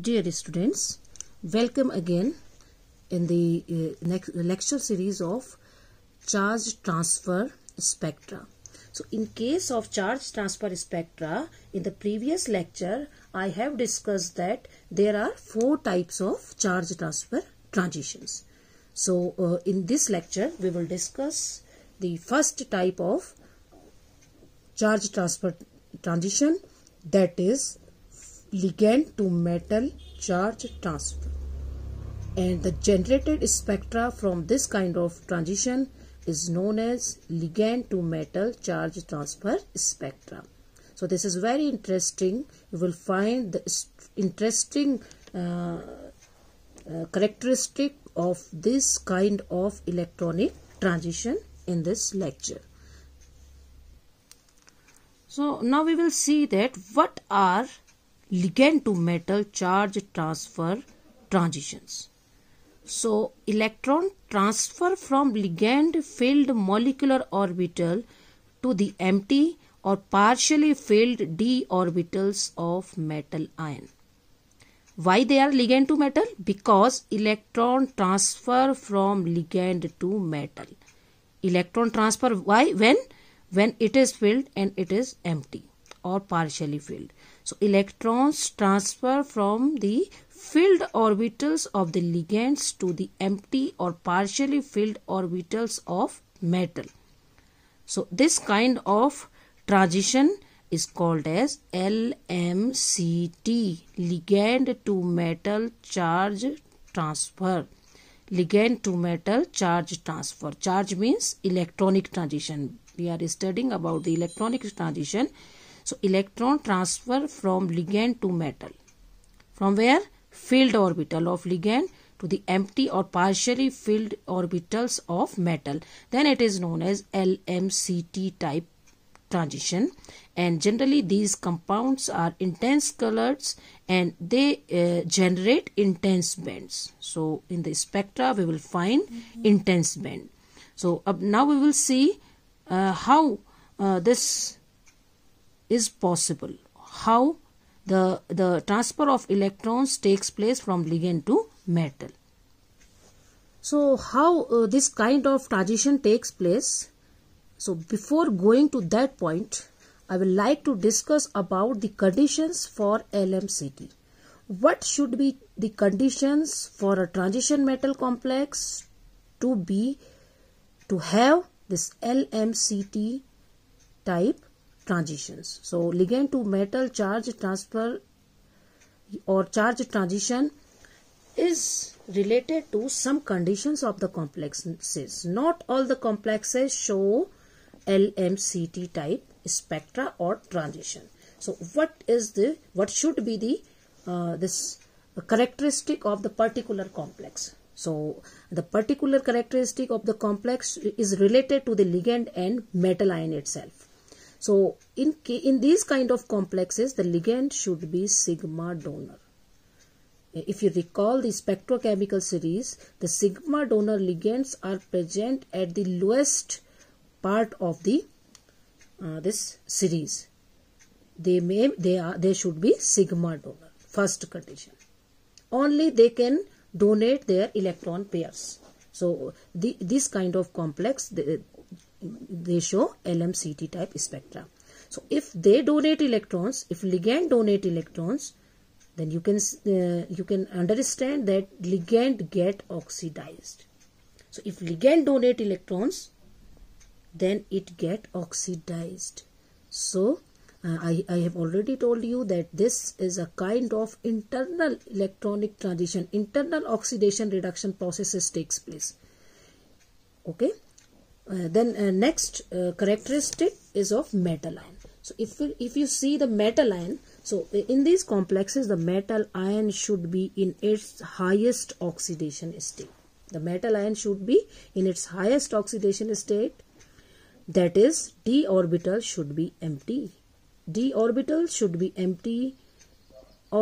Dear students, welcome again in the uh, uh, lecture series of charge transfer spectra. So in case of charge transfer spectra, in the previous lecture, I have discussed that there are four types of charge transfer transitions. So uh, in this lecture, we will discuss the first type of charge transfer transition that is ligand to metal charge transfer and the generated spectra from this kind of transition is known as ligand to metal charge transfer spectra. So this is very interesting. You will find the interesting uh, uh, characteristic of this kind of electronic transition in this lecture. So now we will see that what are ligand to metal charge transfer transitions. So electron transfer from ligand filled molecular orbital to the empty or partially filled d orbitals of metal ion. Why they are ligand to metal? Because electron transfer from ligand to metal. Electron transfer why? When? When it is filled and it is empty or partially filled. So electrons transfer from the filled orbitals of the ligands to the empty or partially filled orbitals of metal. So this kind of transition is called as LMCT ligand to metal charge transfer ligand to metal charge transfer charge means electronic transition we are studying about the electronic transition so electron transfer from ligand to metal. From where? Filled orbital of ligand to the empty or partially filled orbitals of metal. Then it is known as LMCT type transition and generally these compounds are intense colors and they uh, generate intense bands. So in the spectra we will find mm -hmm. intense band. So uh, now we will see uh, how uh, this is possible. How the, the transfer of electrons takes place from ligand to metal. So how uh, this kind of transition takes place? So before going to that point, I will like to discuss about the conditions for LMCT. What should be the conditions for a transition metal complex to be to have this LMCT type transitions. So ligand to metal charge transfer or charge transition is related to some conditions of the complexes. Not all the complexes show LMCT type spectra or transition. So what is the what should be the uh, this characteristic of the particular complex? So the particular characteristic of the complex is related to the ligand and metal ion itself. So in, in these kind of complexes, the ligand should be sigma donor. If you recall the spectrochemical series, the sigma donor ligands are present at the lowest part of the uh, this series. They may they are they should be sigma donor first condition. Only they can donate their electron pairs. So the, this kind of complex the they show LMCT type spectra. So if they donate electrons, if ligand donate electrons, then you can uh, you can understand that ligand get oxidized. So if ligand donate electrons, then it get oxidized. So uh, I, I have already told you that this is a kind of internal electronic transition, internal oxidation reduction processes takes place. Okay. Uh, then uh, next uh, characteristic is of metal ion. So if if you see the metal ion, so in these complexes the metal ion should be in its highest oxidation state. The metal ion should be in its highest oxidation state that is d orbital should be empty. d orbital should be empty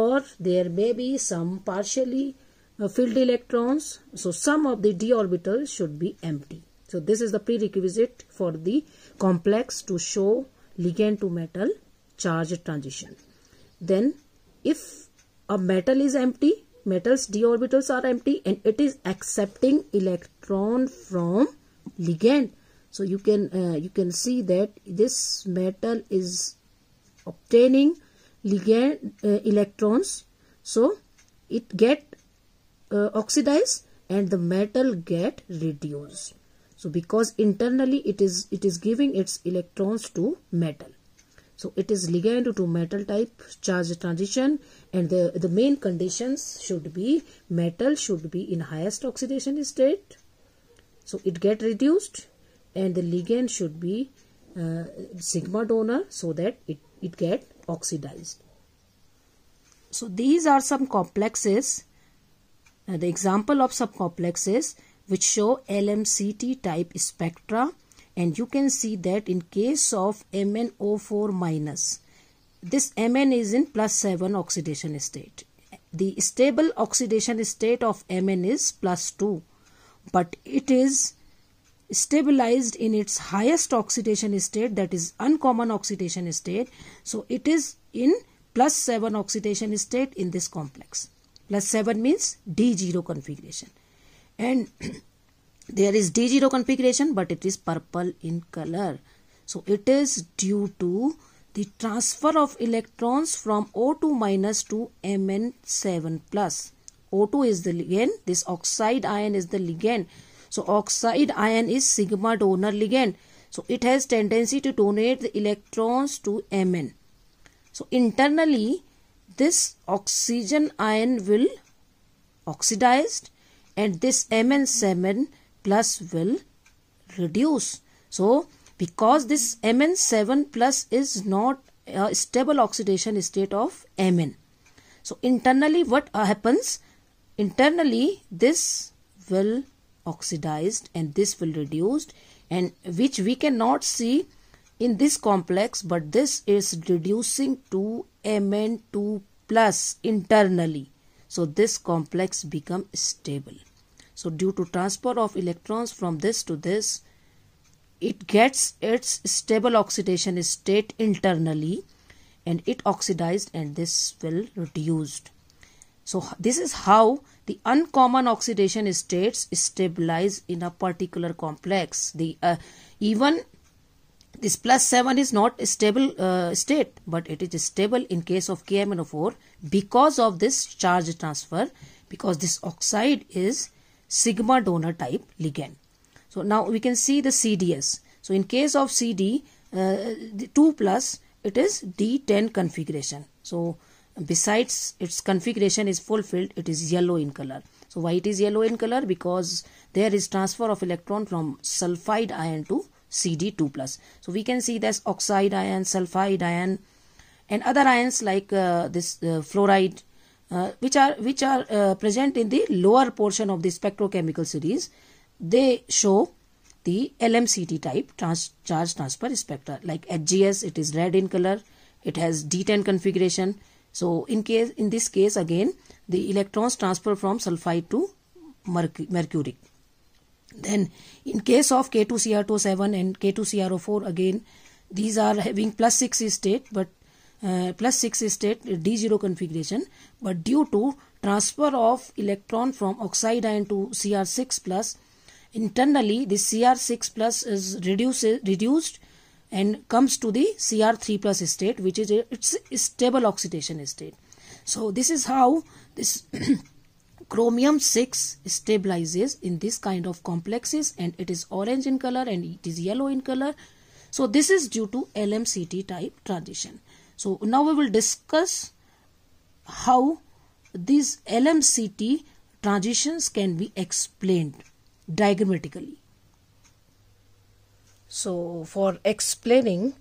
or there may be some partially uh, filled electrons. So some of the d orbitals should be empty so this is the prerequisite for the complex to show ligand to metal charge transition. Then if a metal is empty, metal's d orbitals are empty and it is accepting electron from ligand. So you can uh, you can see that this metal is obtaining ligand uh, electrons. So it get uh, oxidized and the metal get reduced. So because internally it is it is giving its electrons to metal. So it is ligand to metal type charge transition and the, the main conditions should be metal should be in highest oxidation state. So it get reduced and the ligand should be uh, sigma donor so that it, it get oxidized. So these are some complexes. Uh, the example of some complexes which show LMCT type spectra and you can see that in case of MnO4 minus this Mn is in plus 7 oxidation state. The stable oxidation state of Mn is plus 2 but it is stabilized in its highest oxidation state that is uncommon oxidation state so it is in plus 7 oxidation state in this complex plus 7 means d0 configuration and there is d0 configuration but it is purple in color so it is due to the transfer of electrons from O2 minus to Mn7 plus. O2 is the ligand. This oxide ion is the ligand. So oxide ion is sigma donor ligand. So it has tendency to donate the electrons to Mn. So internally this oxygen ion will oxidized and this Mn7 plus will reduce. So because this Mn7 plus is not a stable oxidation state of Mn. So internally what uh, happens? Internally this will oxidized and this will reduced and which we cannot see in this complex but this is reducing to Mn2 plus internally so this complex become stable. So due to transport of electrons from this to this, it gets its stable oxidation state internally and it oxidized and this will reduced. So this is how the uncommon oxidation states stabilize in a particular complex. The uh, even this plus 7 is not a stable uh, state but it is stable in case of KMNO4 because of this charge transfer because this oxide is sigma donor type ligand. So now we can see the CDS. So in case of CD, uh, 2 plus it is D10 configuration. So besides its configuration is fulfilled, it is yellow in color. So why it is yellow in color? Because there is transfer of electron from sulfide ion to CD2+. plus. So we can see this oxide ion, sulfide ion, and other ions like uh, this uh, fluoride uh, which are which are present in the lower portion of the spectrochemical series they show the LMCT type trans charge transfer spectra like HGS it is red in color it has D10 configuration so in case in this case again the electrons transfer from sulfide to merc mercuric then in case of K2CR27 and K2CRO4 again these are having plus 6 state but uh, 6 state D0 configuration but due to transfer of electron from oxide ion to Cr6 plus internally this Cr6 plus is reduces, reduced and comes to the Cr3 plus state which is a, its stable oxidation state. So this is how this chromium 6 stabilizes in this kind of complexes and it is orange in color and it is yellow in color. So this is due to LMCT type transition. So now we will discuss how these LMCT transitions can be explained diagrammatically. So for explaining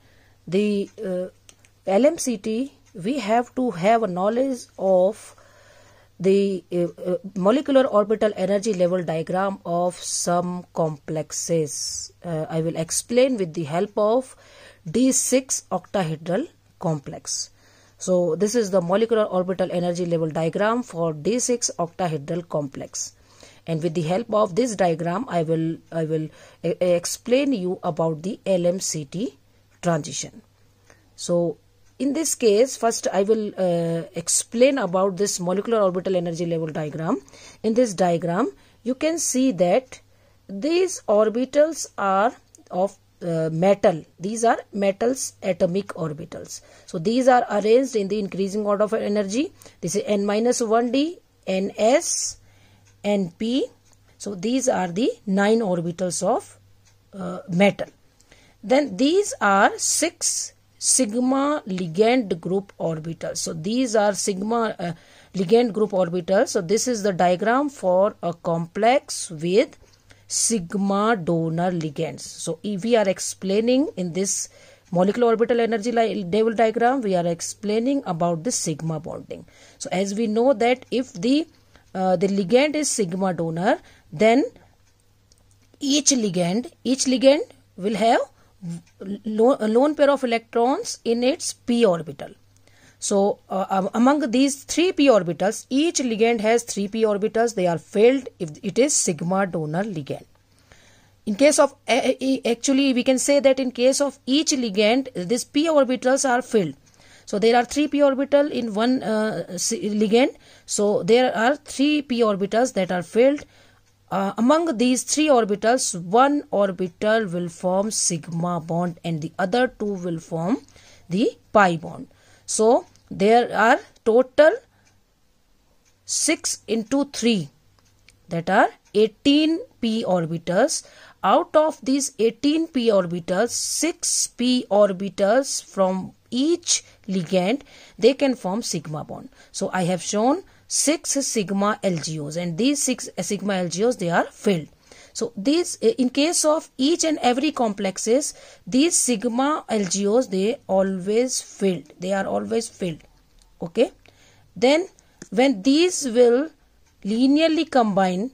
the uh, LMCT we have to have a knowledge of the uh, uh, molecular orbital energy level diagram of some complexes. Uh, I will explain with the help of D6 octahedral complex. So this is the molecular orbital energy level diagram for D6 octahedral complex. And with the help of this diagram, I will, I will explain you about the LMCT transition. So in this case first I will uh, explain about this molecular orbital energy level diagram in this diagram you can see that these orbitals are of uh, metal these are metals atomic orbitals so these are arranged in the increasing order of energy this is n minus 1d ns np so these are the nine orbitals of uh, metal then these are six sigma ligand group orbitals so these are sigma uh, ligand group orbitals so this is the diagram for a complex with sigma donor ligands. So if we are explaining in this molecular orbital energy devil diagram, we are explaining about the sigma bonding. So as we know that if the uh, the ligand is sigma donor, then each ligand, each ligand will have lone pair of electrons in its p orbital so uh, um, among these three p orbitals, each ligand has three p orbitals. They are filled if it is sigma donor ligand. In case of actually, we can say that in case of each ligand, these p orbitals are filled. So there are three p orbital in one uh, ligand. So there are three p orbitals that are filled. Uh, among these three orbitals, one orbital will form sigma bond and the other two will form the pi bond. So there are total 6 into 3 that are 18 p orbitals out of these 18 p orbitals 6 p orbitals from each ligand they can form sigma bond so i have shown 6 sigma lgos and these 6 sigma lgos they are filled so these, eh, in case of each and every complexes, these sigma LGOs, they always filled. They are always filled. Okay. Then when these will linearly combine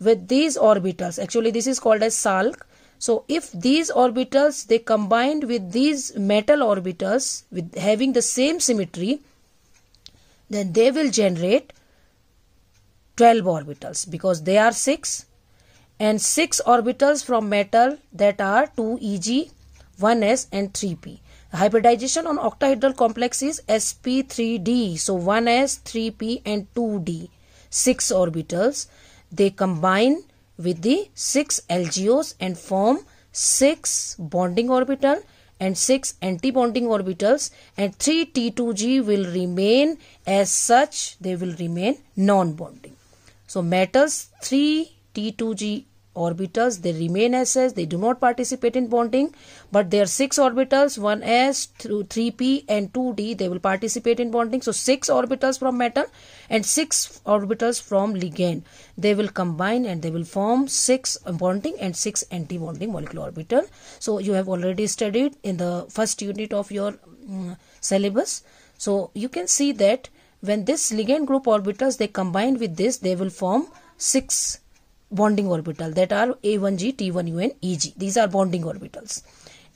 with these orbitals, actually this is called as sulk. So if these orbitals, they combined with these metal orbitals with having the same symmetry, then they will generate 12 orbitals because they are 6 and 6 orbitals from metal that are 2Eg, 1s and 3p. Hybridization on octahedral complex is sp3d, so 1s, 3p and 2d, 6 orbitals. They combine with the 6 LGOs and form 6 bonding orbital and 6 antibonding orbitals and 3 T2G will remain as such they will remain non-bonding. So metals 3 T2G orbitals they remain as such they do not participate in bonding but there are six orbitals 1s through 3p and 2d they will participate in bonding so six orbitals from metal and six orbitals from ligand they will combine and they will form six bonding and six anti-bonding molecular orbital so you have already studied in the first unit of your um, syllabus so you can see that when this ligand group orbitals they combine with this they will form six bonding orbital that are A1G, T1U and EG. These are bonding orbitals.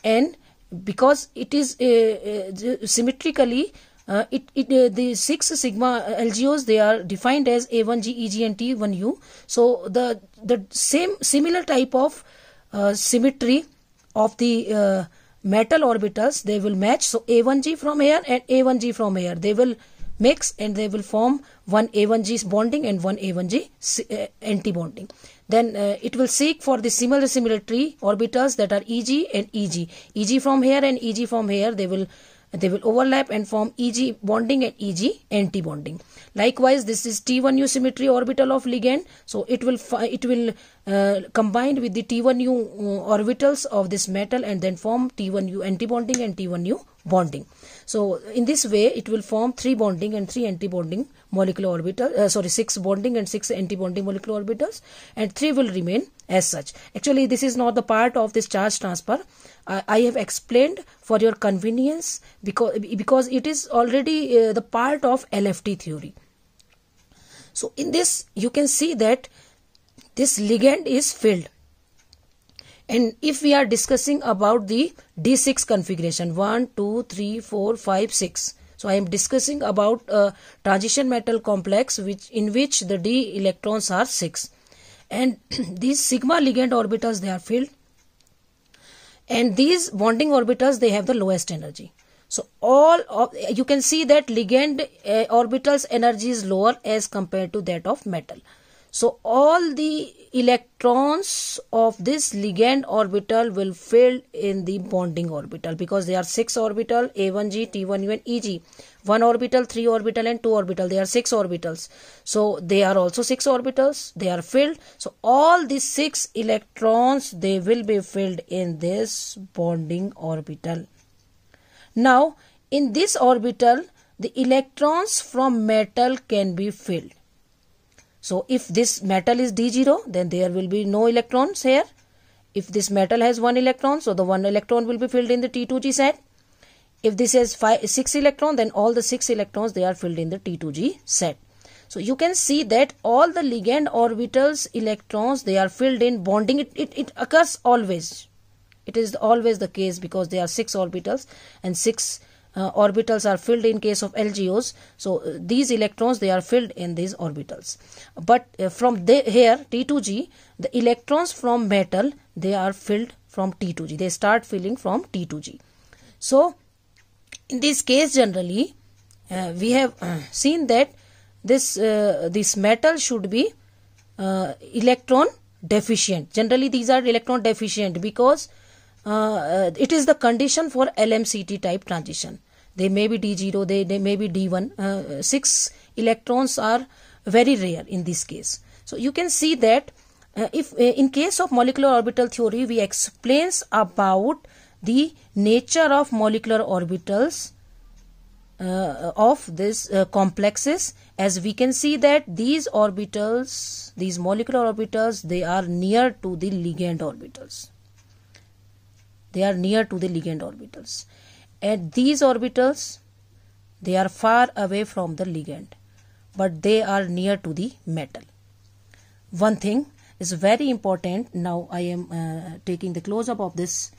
And because it is uh, uh symmetrically uh, it, it uh, the six sigma uh, LGOs they are defined as A1G, EG, and T1U. So the the same similar type of uh, symmetry of the uh, metal orbitals they will match. So A1G from here and A1G from here they will mix and they will form one A1G bonding and one A1G uh, anti-bonding. Then uh, it will seek for the similar symmetry orbitals that are EG and EG. EG from here and EG from here they will they will overlap and form EG bonding and EG anti-bonding. Likewise, this is T1U symmetry orbital of ligand, so it will it will uh, combine with the T1U uh, orbitals of this metal and then form T1U anti-bonding and T1U bonding. So in this way, it will form three bonding and three anti-bonding molecular orbitals. Uh, sorry, six bonding and six anti-bonding molecular orbitals, and three will remain as such. Actually, this is not the part of this charge transfer. Uh, I have explained for your convenience because because it is already uh, the part of LFT theory. So in this, you can see that this ligand is filled and if we are discussing about the d6 configuration 1 2 3 4 5 6 so i am discussing about a transition metal complex which in which the d electrons are 6 and these sigma ligand orbitals they are filled and these bonding orbitals they have the lowest energy so all of you can see that ligand uh, orbitals energy is lower as compared to that of metal so all the electrons of this ligand orbital will fill in the bonding orbital because they are 6 orbital A1G, T1U and EG. 1 orbital, 3 orbital and 2 orbital. They are 6 orbitals. So they are also 6 orbitals. They are filled. So all the 6 electrons they will be filled in this bonding orbital. Now in this orbital the electrons from metal can be filled so if this metal is D0 then there will be no electrons here. If this metal has 1 electron so the 1 electron will be filled in the T2G set. If this has five, 6 electron then all the 6 electrons they are filled in the T2G set. So you can see that all the ligand orbitals electrons they are filled in bonding it, it, it occurs always. It is always the case because there are 6 orbitals and 6 uh, orbitals are filled in case of LGOs. So uh, these electrons they are filled in these orbitals. But uh, from here T2G the electrons from metal they are filled from T2G. They start filling from T2G. So in this case generally uh, we have uh, seen that this uh, this metal should be electron deficient. Generally these are electron deficient because uh, uh, it is the condition for LMCT type transition. They may be D0, they, they may be D1. Uh, 6 electrons are very rare in this case. So you can see that uh, if uh, in case of molecular orbital theory, we explains about the nature of molecular orbitals uh, of this complexes as we can see that these orbitals, these molecular orbitals, they are near to the ligand orbitals they are near to the ligand orbitals. At these orbitals, they are far away from the ligand, but they are near to the metal. One thing is very important. Now I am uh, taking the close up of this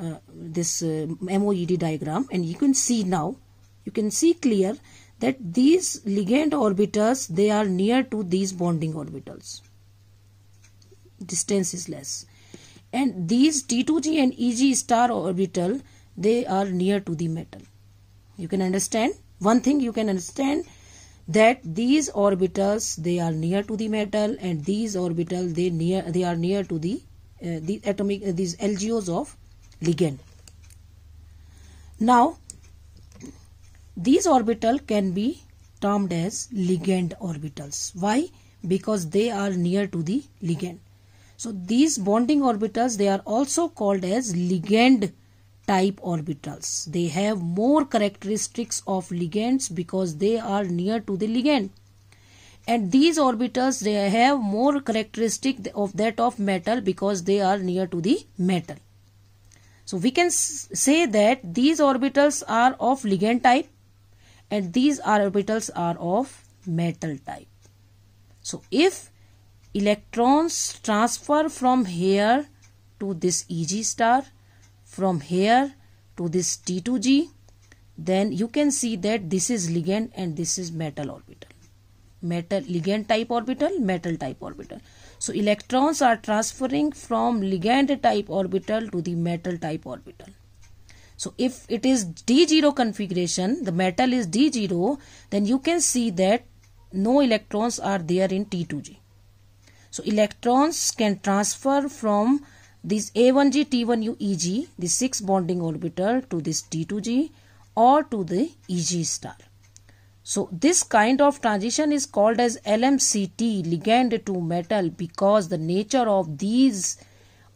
uh, this uh, MOED diagram, and you can see now, you can see clear that these ligand orbitals they are near to these bonding orbitals. Distance is less and these T2G and EG star orbital they are near to the metal. You can understand one thing you can understand that these orbitals they are near to the metal and these orbital they near they are near to the uh, the atomic uh, these LGOs of ligand. Now these orbital can be termed as ligand orbitals. Why? Because they are near to the ligand. So these bonding orbitals they are also called as ligand type orbitals. They have more characteristics of ligands because they are near to the ligand. And these orbitals they have more characteristic of that of metal because they are near to the metal. So we can say that these orbitals are of ligand type and these orbitals are of metal type. So if electrons transfer from here to this Eg star, from here to this T2G, then you can see that this is ligand and this is metal orbital. Metal ligand type orbital, metal type orbital. So electrons are transferring from ligand type orbital to the metal type orbital. So if it is D0 configuration, the metal is D0, then you can see that no electrons are there in T2G. So electrons can transfer from this A1G T1UEG, the 6 bonding orbital to this T2G or to the EG star. So this kind of transition is called as LMCT ligand to metal because the nature of these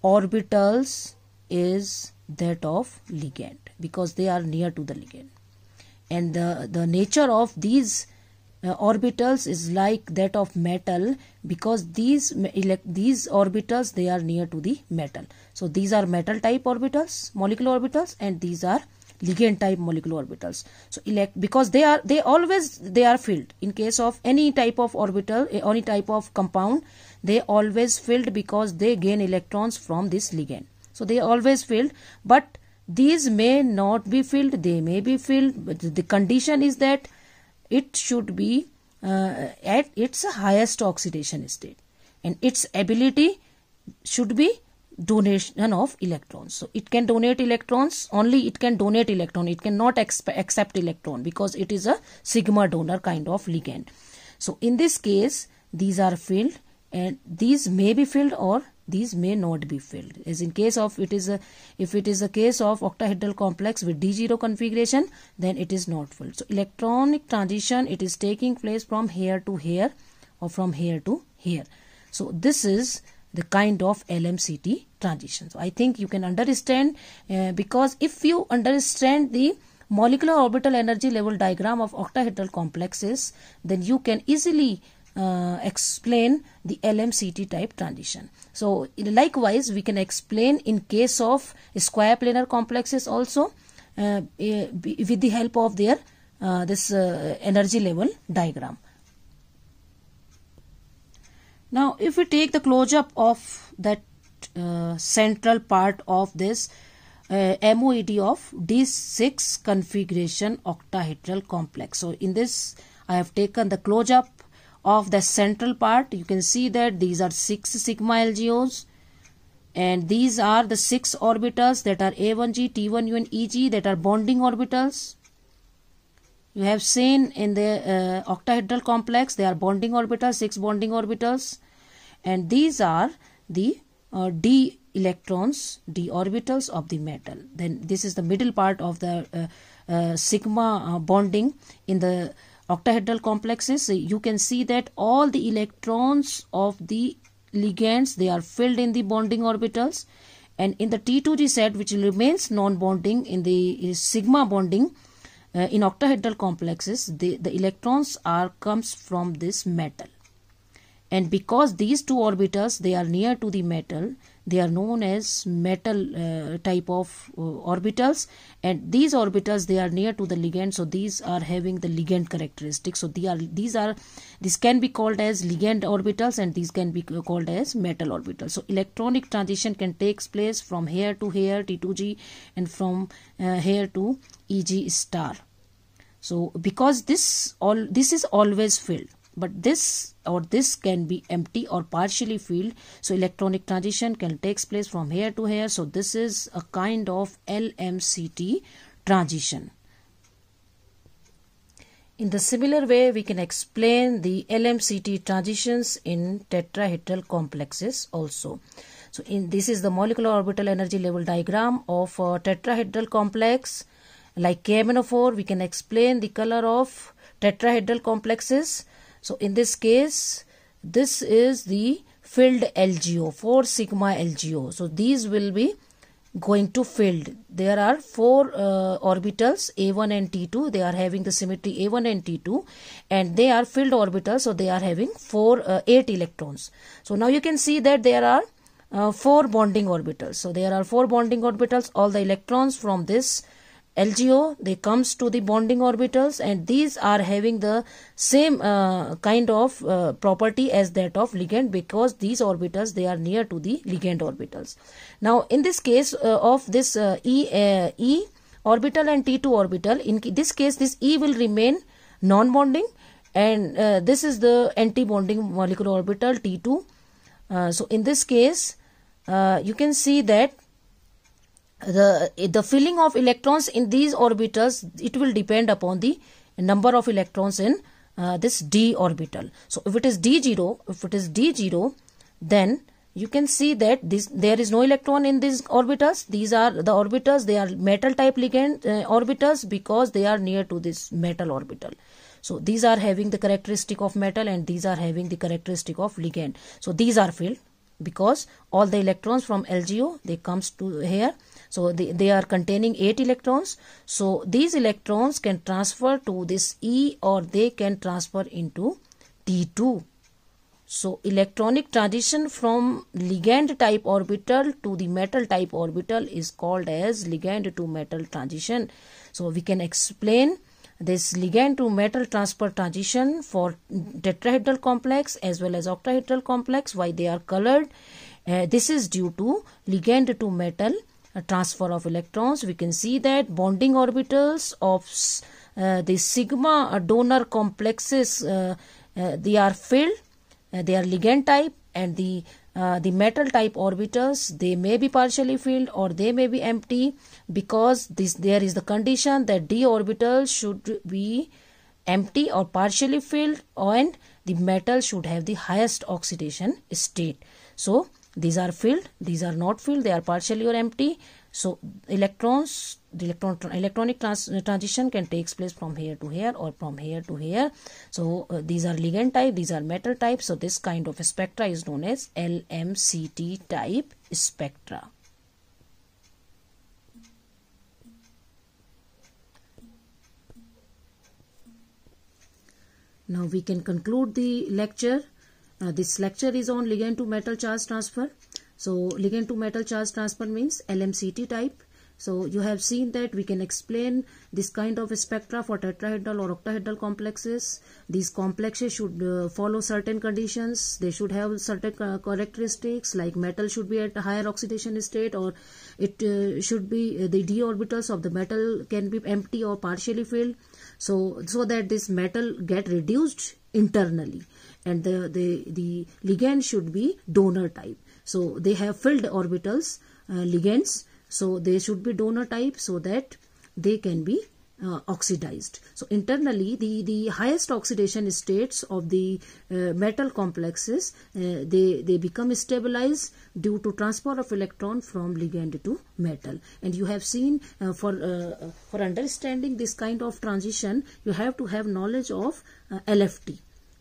orbitals is that of ligand because they are near to the ligand and the, the nature of these uh, orbitals is like that of metal because these these orbitals they are near to the metal so these are metal type orbitals molecular orbitals and these are ligand type molecular orbitals so elect because they are they always they are filled in case of any type of orbital eh, any type of compound they always filled because they gain electrons from this ligand so they always filled but these may not be filled they may be filled the condition is that it should be uh, at its highest oxidation state and its ability should be donation of electrons so it can donate electrons only it can donate electron it cannot accept electron because it is a sigma donor kind of ligand so in this case these are filled and these may be filled or these may not be filled as in case of it is a if it is a case of octahedral complex with d0 configuration then it is not filled so electronic transition it is taking place from here to here or from here to here so this is the kind of lmct transition so i think you can understand uh, because if you understand the molecular orbital energy level diagram of octahedral complexes then you can easily uh, explain the LMCT type transition. So likewise, we can explain in case of square planar complexes also uh, eh, with the help of their uh, this uh, energy level diagram. Now, if we take the close-up of that uh, central part of this uh, MOED of D6 configuration octahedral complex. So, in this I have taken the close-up of the central part you can see that these are six sigma LGOs and these are the six orbitals that are A1G, T1U and EG that are bonding orbitals. You have seen in the uh, octahedral complex they are bonding orbitals, six bonding orbitals and these are the uh, d electrons, d orbitals of the metal. Then this is the middle part of the uh, uh sigma uh, bonding in the octahedral complexes you can see that all the electrons of the ligands they are filled in the bonding orbitals and in the T2G set which remains non-bonding in the uh, sigma bonding uh, in octahedral complexes the, the electrons are comes from this metal and because these two orbitals they are near to the metal they are known as metal uh, type of uh, orbitals and these orbitals they are near to the ligand so these are having the ligand characteristic so they are these are these can be called as ligand orbitals and these can be called as metal orbitals so electronic transition can takes place from here to here t2g and from uh, here to eg star so because this all this is always filled but this or this can be empty or partially filled so electronic transition can takes place from here to here so this is a kind of LMCT transition in the similar way we can explain the LMCT transitions in tetrahedral complexes also so in this is the molecular orbital energy level diagram of a tetrahedral complex like KMNO4 we can explain the color of tetrahedral complexes so in this case, this is the filled LGO, 4 sigma LGO. So these will be going to filled. There are four uh, orbitals A1 and T2. They are having the symmetry A1 and T2 and they are filled orbitals. So they are having four, uh, eight electrons. So now you can see that there are uh, four bonding orbitals. So there are four bonding orbitals. All the electrons from this LGO they comes to the bonding orbitals and these are having the same uh, kind of uh, property as that of ligand because these orbitals they are near to the ligand orbitals. Now in this case uh, of this uh, e, uh, e orbital and T2 orbital in this case this E will remain non-bonding and uh, this is the anti-bonding molecular orbital T2. so in this case you can see that the the filling of electrons in these orbitals it will depend upon the number of electrons in uh, this d orbital so if it is d0 if it is d0 then you can see that this there is no electron in these orbitals these are the orbitals they are metal type ligand uh, orbitals because they are near to this metal orbital so these are having the characteristic of metal and these are having the characteristic of ligand so these are filled because all the electrons from lgo they comes to here so the, they are containing 8 electrons. So these electrons can transfer to this E or they can transfer into T2. So electronic transition from ligand type orbital to the metal type orbital is called as ligand to metal transition. So we can explain this ligand to metal transfer transition for tetrahedral complex as well as octahedral complex why they are colored. Uh, this is due to ligand to metal transfer of electrons we can see that bonding orbitals of uh, the sigma uh, donor complexes uh, uh, they are filled uh, they are ligand type and the uh, the metal type orbitals they may be partially filled or they may be empty because this there is the condition that d orbital should be empty or partially filled and the metal should have the highest oxidation state so these are filled these are not filled they are partially or empty so electrons the electron electronic trans, transition can takes place from here to here or from here to here so uh, these are ligand type these are metal type so this kind of spectra is known as LMCT type spectra now we can conclude the lecture now uh, this lecture is on ligand to metal charge transfer. So ligand to metal charge transfer means LMCT type. So you have seen that we can explain this kind of spectra for tetrahedral or octahedral complexes. These complexes should uh, follow certain conditions. They should have certain uh, characteristics like metal should be at higher oxidation state or it uh, should be uh, the d orbitals of the metal can be empty or partially filled. So, so that this metal get reduced internally and the, the, the ligand should be donor type. So they have filled orbitals, uh, ligands, so they should be donor type so that they can be uh, oxidized. So internally, the, the highest oxidation states of the uh, metal complexes, uh, they, they become stabilized due to transfer of electron from ligand to metal. And you have seen uh, for, uh, for understanding this kind of transition, you have to have knowledge of uh, LFT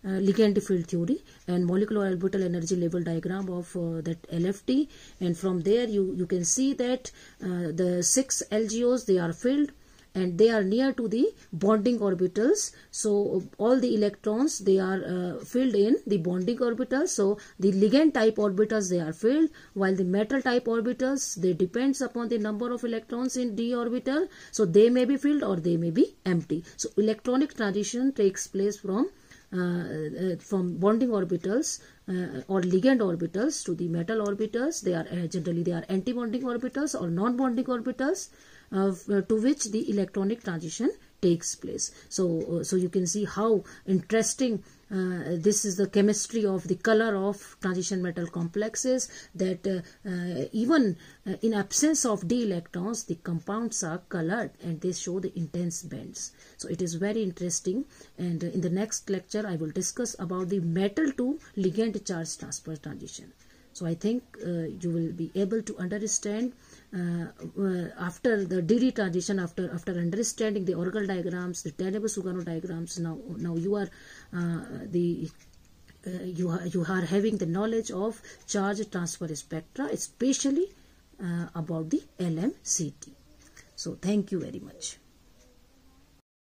uh, ligand field theory and molecular orbital energy level diagram of uh, that LFT and from there you, you can see that uh, the six LGOs they are filled and they are near to the bonding orbitals so uh, all the electrons they are uh, filled in the bonding orbitals so the ligand type orbitals they are filled while the metal type orbitals they depends upon the number of electrons in d orbital so they may be filled or they may be empty so electronic transition takes place from uh, uh, from bonding orbitals uh, or ligand orbitals to the metal orbitals. They are generally they are anti bonding orbitals or non-bonding orbitals to which the electronic transition takes place. So, uh, so you can see how interesting uh, this is the chemistry of the color of transition metal complexes that uh, uh, even uh, in absence of d electrons the compounds are colored and they show the intense bends so it is very interesting and in the next lecture i will discuss about the metal to ligand charge transfer transition so i think uh, you will be able to understand uh, uh, after the DD transition, after after understanding the orgal diagrams, the Tanebo-Sugano diagrams, now now you are uh, the you are, you are having the knowledge of charge transfer spectra, especially about the LMCT. So thank you very much.